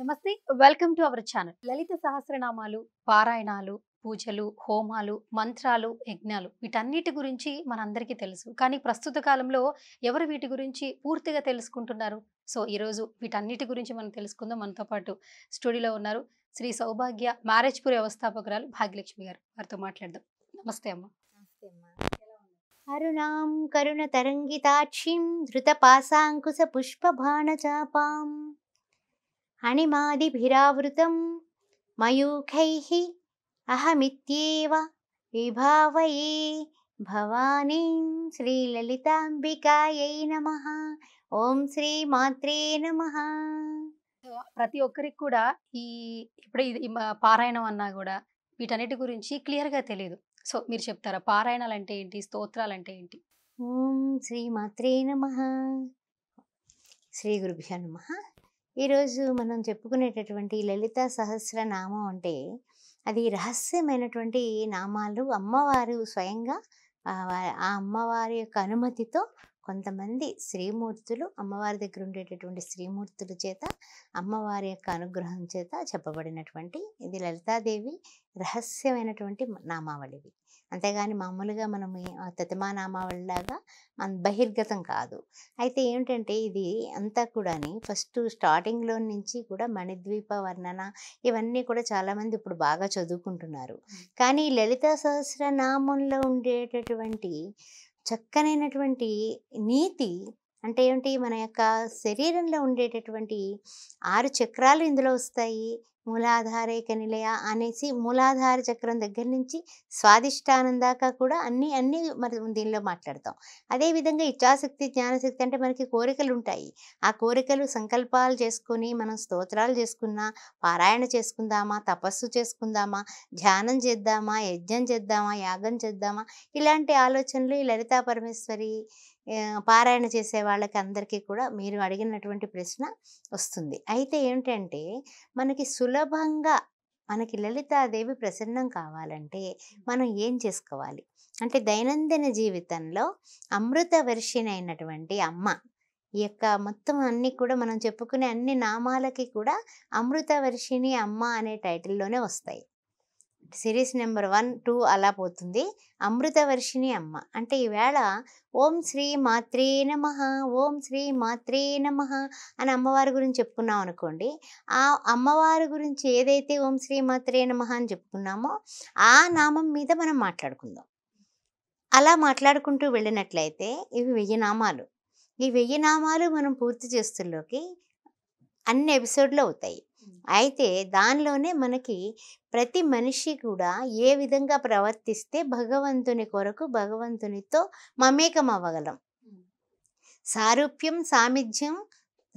నమస్తే welcome to our channel Lalitha సహస్రనామాలు పారాయణాలు పూజలు హోమాలు మంత్రాలు యజ్ఞాలు వీటన్నిటి గురించి మనందరికీ తెలుసు కానీ ప్రస్తుత కాలంలో ఎవరు వీటి గురించి పూర్తిగా తెలుసుకుంటున్నారు సో ఈరోజు వీటన్నిటి గురించి మనం తెలుసుకుందాం మనతో పాటు స్టూడియోలో ఉన్నారు శ్రీ సౌభాగ్య మ్యారేజ్పూర్ వ్యవస్థాపకురాలు భాగ్యలక్ష్మి గారు వారితో మాట్లాడదాం నమస్తే అమ్మ నమస్తే అరుణాం కరుణ తరంగితాక్షిం ధృత పాశాంకుశ పుష్ప బాణచాపాం అణిమాదిభిరావృతం మయూఖై అహమిత్యేవ విభావయే భవానీ శ్రీలలితాంబికాయై నమ ఓం శ్రీ మాత్రే నమ ప్రతి ఒక్కరికి కూడా ఈ ఇప్పుడు ఇది పారాయణం అన్నా కూడా వీటన్నిటి గురించి క్లియర్గా తెలియదు సో మీరు చెప్తారా పారాయణాలు అంటే ఏంటి స్తోత్రాలు అంటే ఏంటి ఓం శ్రీ మాత్రే నమ శ్రీ గురుభ్యో నమ ఈరోజు మనం చెప్పుకునేటటువంటి లలిత సహస్రనామం అంటే అది రహస్యమైనటువంటి నామాలు అమ్మవారు స్వయంగా ఆ అమ్మవారి యొక్క అనుమతితో కొంతమంది శ్రీమూర్తులు అమ్మవారి దగ్గర ఉండేటటువంటి శ్రీమూర్తుల చేత అమ్మవారి యొక్క అనుగ్రహం చేత చెప్పబడినటువంటి ఇది లలితాదేవి రహస్యమైనటువంటి నామావళివి అంతేగాని మామూలుగా మనం తతిమానామావళిలాగా మన బహిర్గతం కాదు అయితే ఏమిటంటే ఇది అంతా కూడాని ఫస్ట్ స్టార్టింగ్లో నుంచి కూడా మణిద్వీప వర్ణన ఇవన్నీ కూడా చాలామంది ఇప్పుడు బాగా చదువుకుంటున్నారు కానీ లలిత సహస్రనామంలో ఉండేటటువంటి చక్కనైనటువంటి నీతి అంటే ఏమిటి మన యొక్క శరీరంలో ఉండేటటువంటి ఆరు చక్రాలు ఇందులో వస్తాయి మూలాధారేక నిలయ అనేసి మూలాధార చక్రం దగ్గర నుంచి స్వాదిష్టానం దాకా కూడా అన్నీ అన్నీ మనం దీనిలో మాట్లాడతాం అదేవిధంగా ఇచ్చాశక్తి జ్ఞానశక్తి అంటే మనకి కోరికలు ఉంటాయి ఆ కోరికలు సంకల్పాలు చేసుకొని మనం స్తోత్రాలు చేసుకున్నా పారాయణ చేసుకుందామా తపస్సు చేసుకుందామా ధ్యానం చేద్దామా యజ్ఞం చేద్దామా యాగం చేద్దామా ఇలాంటి ఆలోచనలు ఈ లలితా పరమేశ్వరి పారాయణ చేసే వాళ్ళకి అందరికీ కూడా మీరు అడిగినటువంటి ప్రశ్న వస్తుంది అయితే ఏంటంటే మనకి సులభంగా మనకి లలితాదేవి ప్రసన్నం కావాలంటే మనం ఏం చేసుకోవాలి అంటే దైనందిన జీవితంలో అమృత అయినటువంటి అమ్మ ఈ యొక్క మొత్తం అన్నీ కూడా మనం చెప్పుకునే అన్ని నామాలకి కూడా అమృతవర్షిణి అమ్మ అనే టైటిల్లోనే వస్తాయి సిరీస్ నెంబర్ వన్ టూ అలా పోతుంది అమృతవర్షిణి అమ్మ అంటే ఈవేళ ఓం శ్రీ మాత్రే నమ ఓం శ్రీ మాత్రే నమ అని అమ్మవారి గురించి చెప్పుకున్నాం అనుకోండి ఆ అమ్మవారి గురించి ఏదైతే ఓం శ్రీ మాత్రే నమ అని చెప్పుకున్నామో ఆ నామం మీద మనం మాట్లాడుకుందాం అలా మాట్లాడుకుంటూ వెళ్ళినట్లయితే ఇవి వెయ్యి నామాలు ఈ వెయ్యి నామాలు మనం పూర్తి చేస్తుల్లోకి అన్ని ఎపిసోడ్లు అవుతాయి అయితే దానిలోనే మనకి ప్రతి మనిషి కూడా ఏ విధంగా ప్రవర్తిస్తే భగవంతుని కొరకు భగవంతునితో మమేకం అవ్వగలం సారూప్యం సామిధ్యం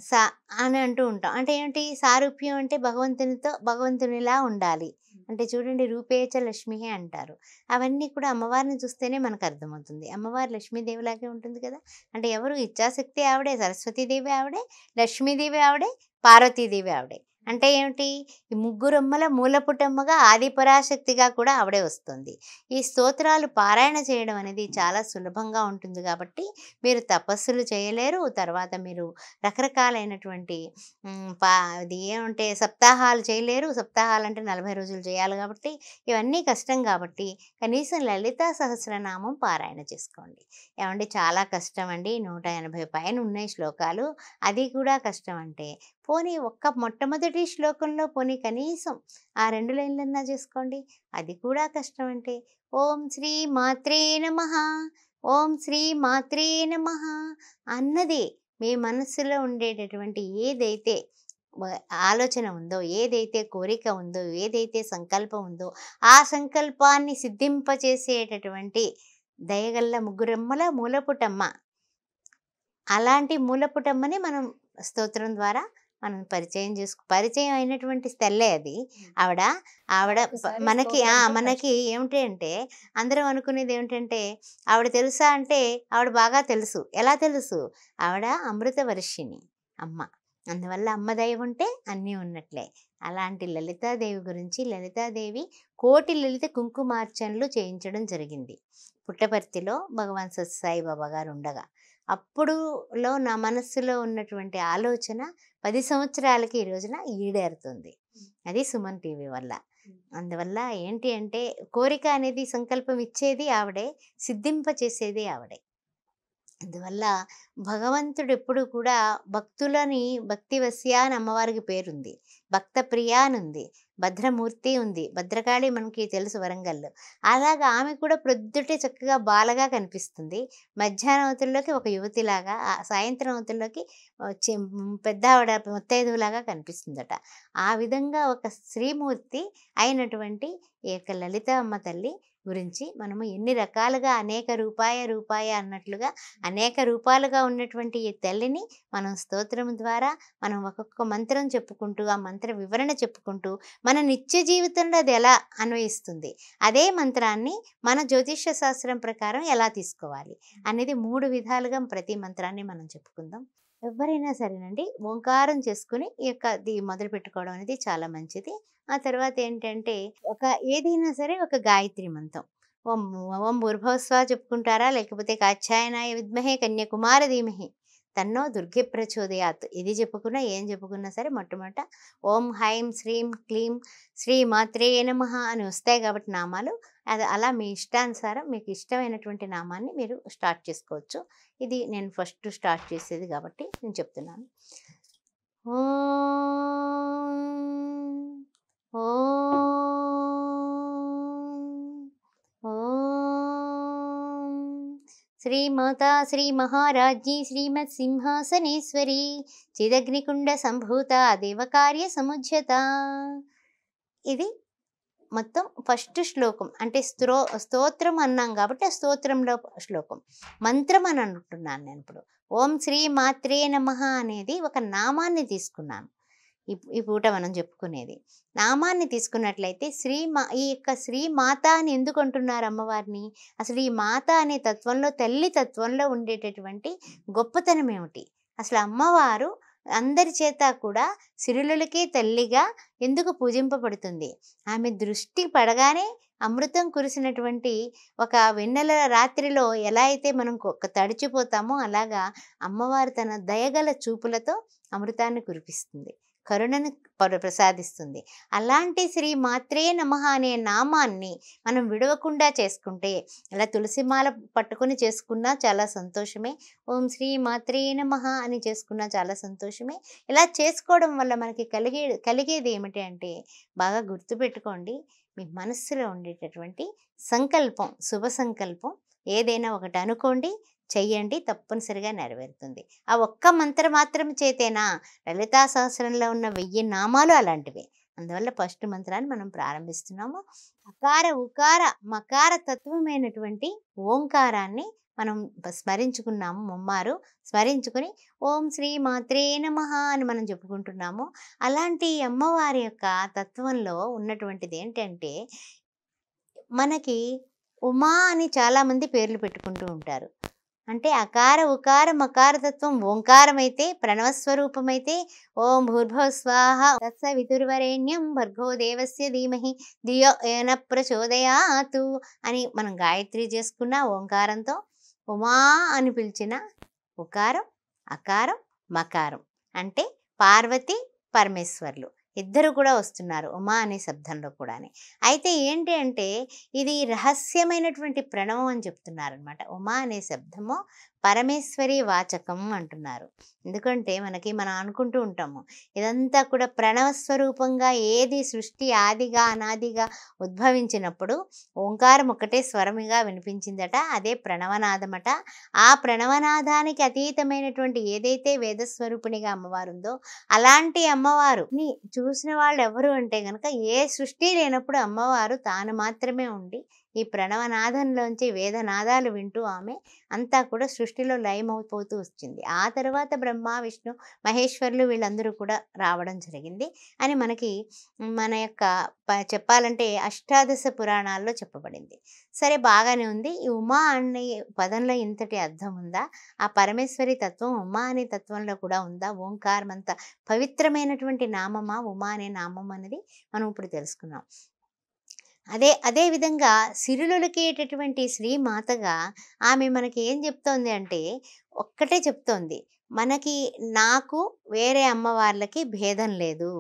సా అని అంటూ ఉంటాం అంటే ఏంటి సారూప్యం అంటే భగవంతునితో భగవంతునిలా ఉండాలి అంటే చూడండి రూపేచ లక్ష్మి అంటారు అవన్నీ కూడా అమ్మవారిని చూస్తేనే మనకు అర్థమవుతుంది అమ్మవారు లక్ష్మీదేవిలాగే ఉంటుంది కదా అంటే ఎవరు ఇచ్చాశక్తి ఆవిడే సరస్వతీదేవి ఆవిడే లక్ష్మీదేవి ఆవిడే పార్వతీదేవి ఆవిడే అంటే ఏమిటి ఈ ముగ్గురమ్మల మూలపుటమ్మగా ఆదిపరాశక్తిగా కూడా ఆవిడే వస్తుంది ఈ స్తోత్రాలు పారాయణ చేయడం అనేది చాలా సులభంగా ఉంటుంది కాబట్టి మీరు తపస్సులు చేయలేరు తర్వాత మీరు రకరకాలైనటువంటి పా అది ఏమంటే సప్తాహాలు చేయలేరు సప్తాహాలు అంటే నలభై రోజులు చేయాలి కాబట్టి ఇవన్నీ కష్టం కాబట్టి కనీసం లలిత సహస్రనామం పారాయణ చేసుకోండి ఏమంటే చాలా కష్టం అండి నూట ఎనభై పైన ఉన్నాయి శ్లోకాలు అది కూడా కష్టం అంటే పోనీ ఒక్క మొట్టమొదటి ఒకటి శ్లోకంలో పోని కనీసం ఆ రెండు లైన్లన్నా చేసుకోండి అది కూడా కష్టం అంటే ఓం శ్రీ మాత్రే నమ ఓం శ్రీ మాత్రే నమ అన్నదే మీ మనస్సులో ఉండేటటువంటి ఏదైతే ఆలోచన ఉందో ఏదైతే కోరిక ఉందో ఏదైతే సంకల్పం ఉందో ఆ సంకల్పాన్ని సిద్ధింపచేసేటటువంటి దయగల్ల ముగ్గురమ్మల మూలపుటమ్మ అలాంటి మూలపుటమ్మని మనం స్తోత్రం ద్వారా మనం పరిచయం చేసుకు పరిచయం అయినటువంటి స్థలే అది ఆవిడ ఆవిడ మనకి మనకి ఏమిటి అంటే అందరం అనుకునేది ఏమిటంటే ఆవిడ తెలుసా అంటే ఆవిడ బాగా తెలుసు ఎలా తెలుసు ఆవిడ అమృత వర్షిణి అమ్మ అందువల్ల అమ్మ దయ ఉంటే అన్నీ ఉన్నట్లే అలాంటి లలితాదేవి గురించి లలితాదేవి కోటి లలిత కుంకుమార్చనలు చేయించడం జరిగింది పుట్టపర్తిలో భగవాన్ సత్యసాయి బాబా గారు ఉండగా అప్పుడులో నా మనస్సులో ఉన్నటువంటి ఆలోచన పది సంవత్సరాలకి ఈ రోజున ఈడేరుతుంది అది సుమన్ టీవీ వల్ల అందువల్ల ఏంటి అంటే కోరిక అనేది సంకల్పం ఇచ్చేది ఆవిడే సిద్ధింప చేసేది ఆవిడే అందువల్ల భగవంతుడు ఎప్పుడు కూడా భక్తులని భక్తి అని అమ్మవారికి పేరుంది భక్త ప్రియా అని ఉంది భద్రమూర్తి ఉంది భద్రకాళి మనకి తెలుసు వరంగల్ అలాగా ఆమె కూడా ప్రొద్దుటే చక్కగా బాలగా కనిపిస్తుంది మధ్యాహ్నం అవతల్లోకి ఒక యువతిలాగా సాయంత్రం అవతల్లోకి పెద్ద ఆవిడ ముత్తైదువులాగా కనిపిస్తుందట ఆ విధంగా ఒక శ్రీమూర్తి అయినటువంటి ఈ యొక్క లలిత అమ్మ తల్లి గురించి మనము ఎన్ని రకాలుగా అనేక రూపాయ రూపాయ అన్నట్లుగా అనేక రూపాలుగా ఉన్నటువంటి ఈ తల్లిని మనం స్తోత్రం ద్వారా మనం ఒక్కొక్క మంత్రం చెప్పుకుంటూ ఆ మంత్ర వివరణ చెప్పుకుంటూ మన నిత్య జీవితంలో అది ఎలా అన్వయిస్తుంది అదే మంత్రాన్ని మన జ్యోతిష్య శాస్త్రం ప్రకారం ఎలా తీసుకోవాలి అనేది మూడు విధాలుగా ప్రతి మంత్రాన్ని మనం చెప్పుకుందాం ఎవరైనా సరేనండి ఓంకారం చేసుకుని ఈ యొక్క మొదలు పెట్టుకోవడం అనేది చాలా మంచిది ఆ తర్వాత ఏంటంటే ఒక ఏదైనా సరే ఒక గాయత్రి మంత్రం ఓం ఓం భూర్భవస్వ చెప్పుకుంటారా లేకపోతే కాచ్యాయనాయ విద్మహే కన్యాకుమార ధీమహే తన్నో దుర్గి ప్రచోదయాత్ ఇది చెప్పుకున్నా ఏం చెప్పుకున్నా సరే మొట్టమొదట ఓం హైం శ్రీం క్లీం శ్రీ మాత్రే నమ అని వస్తాయి కాబట్టి నామాలు అది అలా మీ ఇష్టానుసారం మీకు ఇష్టమైనటువంటి నామాన్ని మీరు స్టార్ట్ చేసుకోవచ్చు ఇది నేను ఫస్ట్ స్టార్ట్ చేసేది కాబట్టి నేను చెప్తున్నాను ఓ ఓ శ్రీమాతా శ్రీ మహారాజ్ఞి శ్రీమత్ సింహాసనేశ్వరి చిదగ్నికుండ సంభూత దేవకార్య సముజ్యత ఇది మొత్తం ఫస్ట్ శ్లోకం అంటే స్త్రో స్తోత్రం అన్నాం కాబట్టి ఆ స్తోత్రంలో శ్లోకం మంత్రం అని అంటున్నాను నేను ఇప్పుడు ఓం శ్రీ మాత్రే నమ అనేది ఒక నామాన్ని తీసుకున్నాను ఈ ఈ పూట మనం చెప్పుకునేది నామాన్ని తీసుకున్నట్లయితే శ్రీ మా ఈ యొక్క శ్రీ మాత అని ఎందుకు అంటున్నారు అమ్మవారిని అసలు ఈ మాత అనే తత్వంలో తల్లి తత్వంలో ఉండేటటువంటి గొప్పతనం ఏమిటి అసలు అమ్మవారు అందరి చేత కూడా సిరులకే తల్లిగా ఎందుకు పూజింపబడుతుంది ఆమె దృష్టి పడగానే అమృతం కురిసినటువంటి ఒక వెన్నెల రాత్రిలో ఎలా అయితే మనం తడిచిపోతామో అలాగా అమ్మవారు తన దయగల చూపులతో అమృతాన్ని కురిపిస్తుంది కరుణను ప్రసాదిస్తుంది అలాంటి శ్రీ మాత్రే నమ అనే నామాన్ని మనం విడవకుండా చేసుకుంటే ఇలా తులసిమాల పట్టుకొని చేసుకున్నా చాలా సంతోషమే ఓం శ్రీ మాత్రే నమ అని చేసుకున్నా చాలా సంతోషమే ఇలా చేసుకోవడం వల్ల మనకి కలిగే కలిగేది ఏమిటి అంటే బాగా గుర్తుపెట్టుకోండి మీ మనస్సులో ఉండేటటువంటి సంకల్పం శుభ సంకల్పం ఏదైనా ఒకటి అనుకోండి చెయ్యండి తప్పనిసరిగా నెరవేరుతుంది ఆ ఒక్క మంత్రం మాత్రం చేతేనా లలితా సహస్రంలో ఉన్న వెయ్యి నామాలు అలాంటివే అందువల్ల ఫస్ట్ మంత్రాన్ని మనం ప్రారంభిస్తున్నాము అకార ఉకార మకార తత్వమైనటువంటి ఓంకారాన్ని మనం స్మరించుకున్నాము ముమ్మారు స్మరించుకుని ఓం శ్రీ మాత్రే నమ అని మనం చెప్పుకుంటున్నాము అలాంటి అమ్మవారి యొక్క తత్వంలో ఉన్నటువంటిది ఏంటంటే మనకి ఉమా అని చాలామంది పేర్లు పెట్టుకుంటూ ఉంటారు అంటే అకార ఉకార మకార తత్వం ఓంకారం అయితే ప్రణవస్వరూపం అయితే ఓం భూర్భవ స్వాహ తత్స వితుర్వరేణ్యం భర్గో దేవస్య ధీమహి ధియో ఏన ప్రచోదయాతు అని మనం గాయత్రి చేసుకున్న ఓంకారంతో ఉమా అని పిలిచిన ఉకారం అకారం మకారం అంటే పార్వతి పరమేశ్వర్లు ఇద్దరు కూడా వస్తున్నారు ఉమా అనే శబ్దంలో కూడానే అయితే ఏంటి అంటే ఇది రహస్యమైనటువంటి ప్రణవం అని చెప్తున్నారనమాట ఉమా అనే శబ్దము పరమేశ్వరి వాచకం అంటున్నారు ఎందుకంటే మనకి మనం అనుకుంటూ ఉంటాము ఇదంతా కూడా ప్రణవస్వరూపంగా ఏది సృష్టి ఆదిగా అనాదిగా ఉద్భవించినప్పుడు ఓంకారం ఒకటే స్వరముగా వినిపించిందట అదే ప్రణవనాదమట ఆ ప్రణవనాదానికి అతీతమైనటువంటి ఏదైతే వేదస్వరూపిణిగా అమ్మవారు ఉందో అలాంటి అమ్మవారు చూసిన వాళ్ళు ఎవరు అంటే కనుక ఏ సృష్టి లేనప్పుడు అమ్మవారు తాను మాత్రమే ఉండి ఈ ప్రణవనాదంలోంచి వేదనాదాలు వింటూ ఆమె అంతా కూడా సృష్టి దృష్టిలో లయమైపోతూ వచ్చింది ఆ తర్వాత బ్రహ్మ విష్ణు మహేశ్వర్లు వీళ్ళందరూ కూడా రావడం జరిగింది అని మనకి మన యొక్క చెప్పాలంటే అష్టాదశ పురాణాల్లో చెప్పబడింది సరే బాగానే ఉంది ఈ ఉమా అనే పదంలో ఇంతటి అర్థం ఉందా ఆ పరమేశ్వరి తత్వం ఉమా అనే తత్వంలో కూడా ఉందా ఓంకారం అంత పవిత్రమైనటువంటి నామమా ఉమా అనే నామం అనేది మనం ఇప్పుడు తెలుసుకున్నాం అదే అదేవిధంగా సిరులకేటటువంటి శ్రీ మాతగా ఆమె మనకి ఏం చెప్తోంది అంటే ఒక్కటే చెప్తోంది మనకి నాకు వేరే అమ్మవార్లకి భేదం లేదు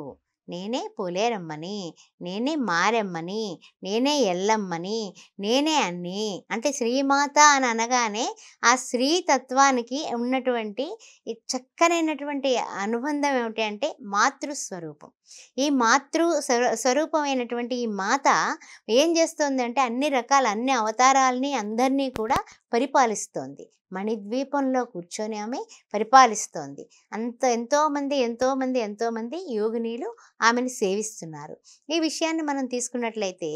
నేనే పోలేరమ్మని నేనే మారెమ్మని నేనే ఎల్లమ్మని నేనే అన్ని అంటే శ్రీమాత అని అనగానే ఆ స్త్రీ తత్వానికి ఉన్నటువంటి చక్కనైనటువంటి అనుబంధం ఏమిటి అంటే మాతృస్వరూపం ఈ మాతృ స్వరూపమైనటువంటి ఈ మాత ఏం చేస్తుందంటే అన్ని రకాల అన్ని అవతారాలని అందరినీ కూడా పరిపాలిస్తోంది మణిద్వీపంలో కూర్చొని ఆమె పరిపాలిస్తోంది అంత ఎంతోమంది ఎంతోమంది ఎంతోమంది యోగినీలు ఆమెను సేవిస్తున్నారు ఈ విషయాన్ని మనం తీసుకున్నట్లయితే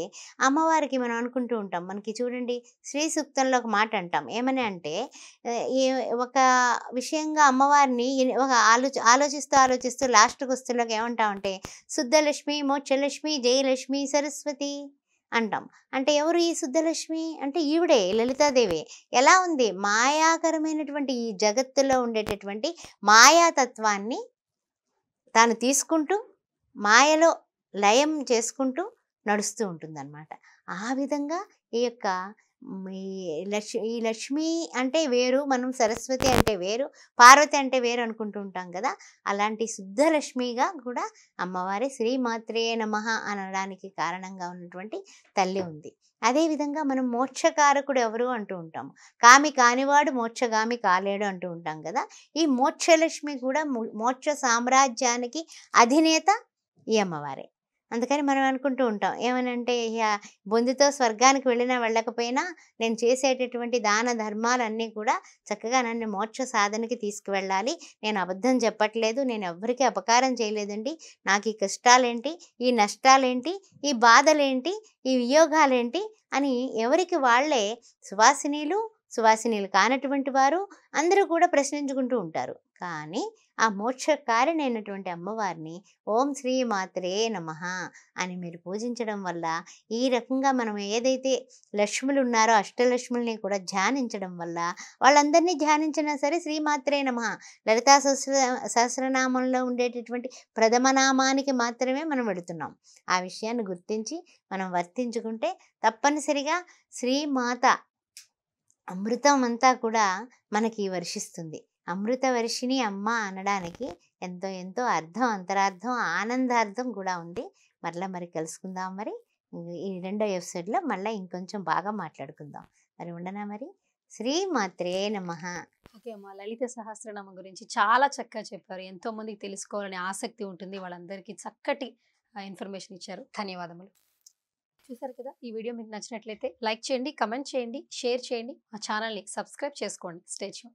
అమ్మవారికి మనం అనుకుంటూ ఉంటాం మనకి చూడండి శ్రీ సూక్తంలో ఒక మాట అంటాం ఏమని అంటే ఒక విషయంగా అమ్మవారిని ఒక ఆలోచి ఆలోచిస్తూ ఆలోచిస్తూ లాస్ట్కి వస్తులోకి ఏమంటామంటే శుద్ధలక్ష్మి మోక్షలక్ష్మి జయలక్ష్మి సరస్వతి అంటాం అంటే ఎవరు ఈ శుద్ధలక్ష్మి అంటే ఈవిడే లలితాదేవి ఎలా ఉంది మాయాకరమైనటువంటి ఈ జగత్తులో ఉండేటటువంటి మాయాతత్వాన్ని తాను తీసుకుంటూ మాయలో లయం చేసుకుంటూ నడుస్తూ ఉంటుందన్నమాట ఆ విధంగా ఈ యొక్క లక్ష్మి ఈ లక్ష్మి అంటే వేరు మనం సరస్వతి అంటే వేరు పార్వతి అంటే వేరు అనుకుంటూ ఉంటాం కదా అలాంటి శుద్ధ లక్ష్మిగా కూడా అమ్మవారి శ్రీమాత్రే నమ అనడానికి కారణంగా ఉన్నటువంటి తల్లి ఉంది అదేవిధంగా మనం మోక్షకారకుడు ఎవరు అంటూ ఉంటాము కామి కానివాడు మోక్షగామి కాలేడు అంటూ ఉంటాం కదా ఈ మోక్షలక్ష్మి కూడా మోక్ష సామ్రాజ్యానికి అధినేత ఈ అమ్మవారే అందుకని మనం అనుకుంటూ ఉంటాం ఏమనంటే బొందితో స్వర్గానికి వెళ్ళినా వెళ్ళకపోయినా నేను చేసేటటువంటి దాన ధర్మాలన్నీ కూడా చక్కగా నన్ను మోక్ష సాధనకి తీసుకువెళ్ళాలి నేను అబద్ధం చెప్పట్లేదు నేను ఎవ్వరికీ అపకారం చేయలేదండి నాకు ఈ కష్టాలేంటి ఈ నష్టాలేంటి ఈ బాధలేంటి ఈ వియోగాలేంటి అని ఎవరికి వాళ్లే సువాసినీలు సువాసినీలు కానటువంటి వారు అందరూ కూడా ప్రశ్నించుకుంటూ ఉంటారు కానీ ఆ మోక్షకారిణైనటువంటి అమ్మవారిని ఓం శ్రీ మాత్రే నమ అని మీరు పూజించడం వల్ల ఈ రకంగా మనం ఏదైతే లక్ష్ములు ఉన్నారో అష్టలక్ష్ముల్ని కూడా ధ్యానించడం వల్ల వాళ్ళందరినీ ధ్యానించినా సరే శ్రీమాత్రే నమ లలితా సహస్ర సహస్రనామంలో ఉండేటటువంటి ప్రథమ నామానికి మాత్రమే మనం వెళుతున్నాం ఆ విషయాన్ని గుర్తించి మనం వర్తించుకుంటే తప్పనిసరిగా శ్రీమాత అమృతం అంతా కూడా మనకి వర్షిస్తుంది అమృతవర్షిణి అమ్మ అనడానికి ఎంతో ఎంతో అర్థం అంతరార్థం ఆనందార్థం కూడా ఉంది మరలా మరి కలుసుకుందాం మరి ఈ రెండో ఎపిసోడ్లో మళ్ళీ ఇంకొంచెం బాగా మాట్లాడుకుందాం మరి ఉండనా మరి శ్రీమాత్రే నమ ఓకే మా లలిత సహస్రనామ గురించి చాలా చక్కగా చెప్పారు ఎంతో మందికి తెలుసుకోవాలని ఆసక్తి ఉంటుంది వాళ్ళందరికీ చక్కటి ఇన్ఫర్మేషన్ ఇచ్చారు ధన్యవాదములు చూసారు కదా ఈ వీడియో మీకు నచ్చినట్లయితే లైక్ చేయండి కమెంట్ చేయండి షేర్ చేయండి మా ఛానల్ని సబ్స్క్రైబ్ చేసుకోండి స్టేచ్యూ